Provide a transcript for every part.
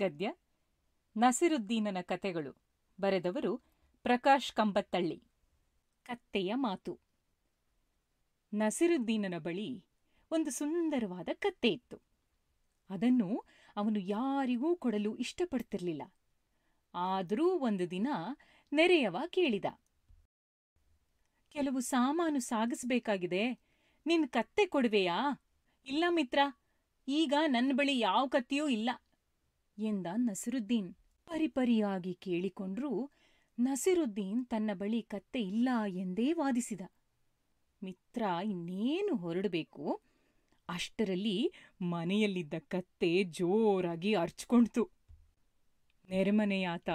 ಗದ್ಯ ನಸಿರುದ್ದೀನನ ಕತೆಗಳು ಬರೆದವರು ಪ್ರಕಾಶ್ ಕಂಬತ್ತಳ್ಳಿ ಕತ್ತೆಯ ಮಾತು ನಸಿರುದ್ದೀನನ ಬಳಿ ಒಂದು ಸುಂದರವಾದ ಕತ್ತೆ ಇತ್ತು ಅದನ್ನು ಅವನು ಯಾರಿಗೂ ಕೊಡಲು ಇಷ್ಟಪಡ್ತಿರ್ಲಿಲ್ಲ ಆದರೂ ಒಂದು ದಿನ ನೆರೆಯವ ಕೇಳಿದ ಕೆಲವು ಸಾಮಾನು ಸಾಗಿಸ್ಬೇಕಾಗಿದೆ ನಿನ್ ಕತ್ತೆ ಕೊಡುವೆಯಾ ಇಲ್ಲ ಮಿತ್ರ ಈಗ ನನ್ನ ಬಳಿ ಯಾವ ಕತ್ತೆಯೂ ಇಲ್ಲ ಎಂದ ನಸಿರುದ್ದೀನ್ ಪರಿಪರಿಯಾಗಿ ಕೇಳಿಕೊಂಡ್ರೂ ನಸಿರುದ್ದೀನ್ ತನ್ನ ಬಳಿ ಕತ್ತೆ ಇಲ್ಲ ಎಂದೇ ವಾದಿಸಿದ ಮಿತ್ರ ಇನ್ನೇನು ಹೊರಡಬೇಕು ಅಷ್ಟರಲ್ಲಿ ಮನೆಯಲ್ಲಿದ್ದ ಕತ್ತೆ ಜೋರಾಗಿ ಅರ್ಚ್ಕೊಂಡ್ತು ನೆರೆಮನೆಯಾತ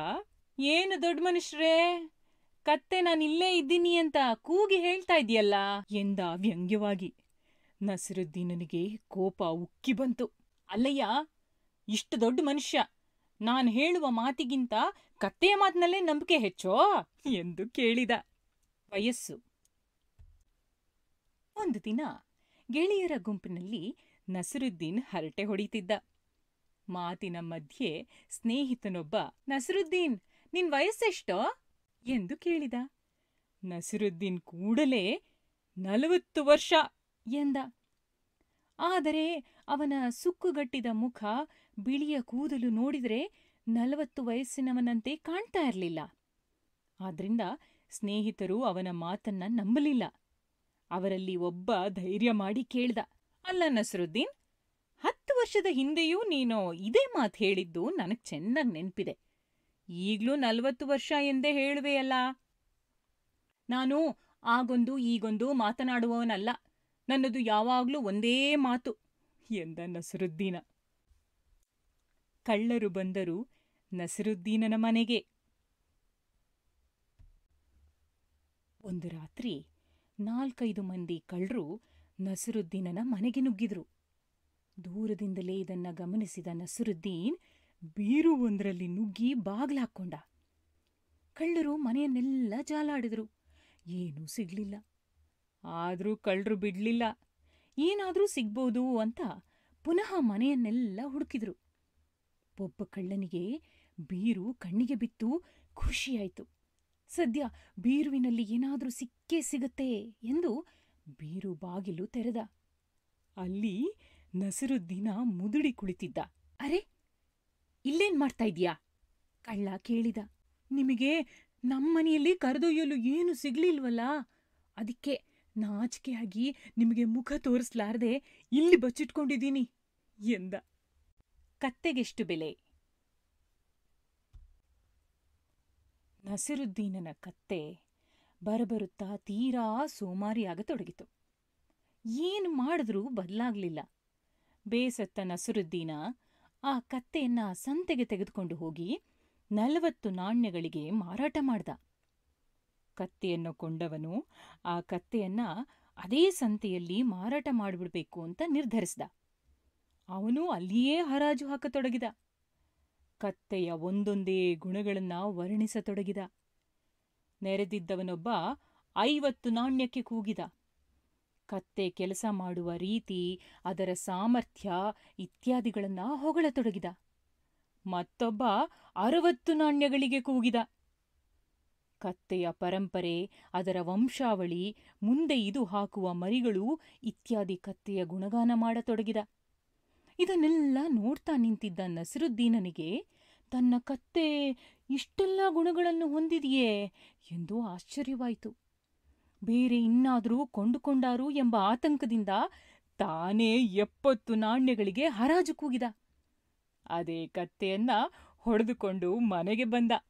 ಏನು ದೊಡ್ಡ ಮನುಷ್ಯರೇ ಕತ್ತೆ ನಾನಿಲ್ಲೇ ಇದ್ದೀನಿ ಅಂತ ಕೂಗಿ ಹೇಳ್ತಾ ಇದೆಯಲ್ಲ ಎಂದ ವ್ಯಂಗ್ಯವಾಗಿ ನಸಿರುದ್ದೀನನಿಗೆ ಕೋಪ ಉಕ್ಕಿ ಬಂತು ಅಲ್ಲಯ್ಯ ಇಷ್ಟು ದೊಡ್ಡ ಮನುಷ್ಯ ನಾನು ಹೇಳುವ ಮಾತಿಗಿಂತ ಕತ್ತೆಯ ಮಾತಿನಲ್ಲೇ ನಂಬಿಕೆ ಹೆಚ್ಚೋ ಎಂದು ಕೇಳಿದ ವಯಸ್ಸು ಒಂದು ದಿನ ಗೆಳೆಯರ ಗುಂಪಿನಲ್ಲಿ ನಸರುದ್ದೀನ್ ಹರಟೆ ಹೊಡಿತಿದ್ದ ಮಾತಿನ ಮಧ್ಯೆ ಸ್ನೇಹಿತನೊಬ್ಬ ನಸರುದ್ದೀನ್ ನಿನ್ ವಯಸ್ಸೆಷ್ಟೋ ಎಂದು ಕೇಳಿದ ನಸಿರುದ್ದೀನ್ ಕೂಡಲೇ ನಲವತ್ತು ವರ್ಷ ಎಂದ ಆದರೆ ಅವನ ಸುಕ್ಕುಗಟ್ಟಿದ ಮುಖ ಬಿಳಿಯ ಕೂದಲು ನೋಡಿದರೆ ನಲವತ್ತು ವಯಸ್ಸಿನವನಂತೆ ಕಾಣ್ತಾ ಇರಲಿಲ್ಲ ಆದ್ರಿಂದ ಸ್ನೇಹಿತರು ಅವನ ಮಾತನ್ನ ನಂಬಲಿಲ್ಲ ಅವರಲ್ಲಿ ಒಬ್ಬ ಧೈರ್ಯ ಮಾಡಿ ಕೇಳ್ದ ಅಲ್ಲ ನಸರುದ್ದೀನ್ ಹತ್ತು ವರ್ಷದ ಹಿಂದೆಯೂ ನೀನು ಇದೇ ಮಾತು ಹೇಳಿದ್ದು ನನಗೆ ಚೆನ್ನಾಗಿ ನೆನಪಿದೆ ಈಗ್ಲೂ ನಲ್ವತ್ತು ವರ್ಷ ಎಂದೇ ಹೇಳುವೆಯಲ್ಲ ನಾನು ಆಗೊಂದು ಈಗೊಂದು ಮಾತನಾಡುವವನಲ್ಲ ನನ್ನದು ಯಾವಾಗ್ಲೂ ಒಂದೇ ಮಾತು ಎಂದ ನಸರುದ್ದೀನ ಕಳ್ಳರು ಬಂದರು ನಸರುದ್ದೀನನ ಮನೆಗೆ ಒಂದು ರಾತ್ರಿ ನಾಲ್ಕೈದು ಮಂದಿ ಕಳ್ಳರು ನಸರುದ್ದೀನನ ಮನೆಗೆ ನುಗ್ಗಿದ್ರು ದೂರದಿಂದಲೇ ಇದನ್ನ ಗಮನಿಸಿದ ನಸರುದ್ದೀನ್ ಬೀರು ಒಂದರಲ್ಲಿ ನುಗ್ಗಿ ಬಾಗ್ಲಾಕ್ಕೊಂಡ ಕಳ್ಳರು ಮನೆಯನ್ನೆಲ್ಲ ಜಾಲಾಡಿದ್ರು ಏನೂ ಸಿಗ್ಲಿಲ್ಲ ಆದರೂ ಕಳ್ಳರು ಬಿಡ್ಲಿಲ್ಲ ಏನಾದರೂ ಸಿಗ್ಬೋದು ಅಂತ ಪುನಃ ಮನೆಯನ್ನೆಲ್ಲ ಹುಡುಕಿದ್ರು ಒಬ್ಬ ಕಳ್ಳನಿಗೆ ಬೀರು ಕಣ್ಣಿಗೆ ಬಿತ್ತು ಖುಷಿಯಾಯಿತು ಸದ್ಯ ಬೀರುವಿನಲ್ಲಿ ಏನಾದರೂ ಸಿಕ್ಕೇ ಸಿಗುತ್ತೆ ಎಂದು ಬೀರು ಬಾಗಿಲು ತೆರೆದ ಅಲ್ಲಿ ನಸರುದ್ದೀನ ಮುದುಡಿ ಕುಳಿತಿದ್ದ ಅರೆ ಇಲ್ಲೇನ್ ಮಾಡ್ತಾ ಇದೀಯಾ ಕಳ್ಳ ಕೇಳಿದ ನಿಮಗೆ ನಮ್ಮನೆಯಲ್ಲಿ ಕರೆದೊಯ್ಯಲು ಏನು ಸಿಗ್ಲಿಲ್ವಲ್ಲ ಅದಕ್ಕೆ ನಾಚಿಕೆಯಾಗಿ ನಿಮಗೆ ಮುಖ ತೋರಿಸ್ಲಾರ್ದೆ ಇಲ್ಲಿ ಬಚ್ಚಿಟ್ಕೊಂಡಿದ್ದೀನಿ ಎಂದ ಕತ್ತೆಗೆಷ್ಟು ಬೆಲೆ ನಸಿರುದ್ದೀನನ ಕತ್ತೆ ಬರಬರುತ್ತಾ ತೀರಾ ಸೋಮಾರಿಯಾಗತೊಡಗಿತು ಏನು ಮಾಡಿದ್ರೂ ಬದಲಾಗಲಿಲ್ಲ ಬೇಸತ್ತ ನಸಿರುದ್ದೀನ ಆ ಕತ್ತೆಯನ್ನ ಸಂತೆಗೆ ತೆಗೆದುಕೊಂಡು ಹೋಗಿ ನಲವತ್ತು ನಾಣ್ಯಗಳಿಗೆ ಮಾರಾಟ ಮಾಡ್ದ ಕತ್ತೆಯನ್ನು ಕೊಂಡವನು ಆ ಕತ್ತೆಯನ್ನ ಅದೇ ಸಂತೆಯಲ್ಲಿ ಮಾರಾಟ ಮಾಡಿಬಿಡಬೇಕು ಅಂತ ನಿರ್ಧರಿಸಿದ ಅವನು ಅಲ್ಲಿಯೇ ಹರಾಜು ಹಾಕತೊಡಗಿದ ಕತ್ತೆಯ ಒಂದೊಂದೇ ಗುಣಗಳನ್ನು ವರ್ಣಿಸತೊಡಗಿದ ನೆರೆದಿದ್ದವನೊಬ್ಬ ಐವತ್ತು ನಾಣ್ಯಕ್ಕೆ ಕೂಗಿದ ಕತ್ತೆ ಕೆಲಸ ಮಾಡುವ ರೀತಿ ಅದರ ಸಾಮರ್ಥ್ಯ ಇತ್ಯಾದಿಗಳನ್ನು ಹೊಗಳತೊಡಗಿದ ಮತ್ತೊಬ್ಬ ಅರವತ್ತು ನಾಣ್ಯಗಳಿಗೆ ಕೂಗಿದ ಕತ್ತೆಯ ಪರಂಪರೆ ಅದರ ವಂಶಾವಳಿ ಮುಂದೆ ಇದು ಹಾಕುವ ಮರಿಗಳು ಇತ್ಯಾದಿ ಕತ್ತೆಯ ಗುಣಗಾನ ಮಾಡತೊಡಗಿದ ಇದನ್ನೆಲ್ಲ ನೋಡ್ತಾ ನಿಂತಿದ್ದ ನಸರುದ್ದೀನನಿಗೆ ತನ್ನ ಕತ್ತೆ ಇಷ್ಟೆಲ್ಲ ಗುಣಗಳನ್ನು ಹೊಂದಿದೆಯೇ ಎಂದು ಆಶ್ಚರ್ಯವಾಯಿತು ಬೇರೆ ಇನ್ನಾದರೂ ಕೊಂಡುಕೊಂಡಾರು ಎಂಬ ಆತಂಕದಿಂದ ತಾನೇ ಎಪ್ಪತ್ತು ನಾಣ್ಯಗಳಿಗೆ ಹರಾಜು ಕೂಗಿದ ಅದೇ ಕತ್ತೆಯನ್ನ ಹೊಡೆದುಕೊಂಡು ಮನೆಗೆ ಬಂದ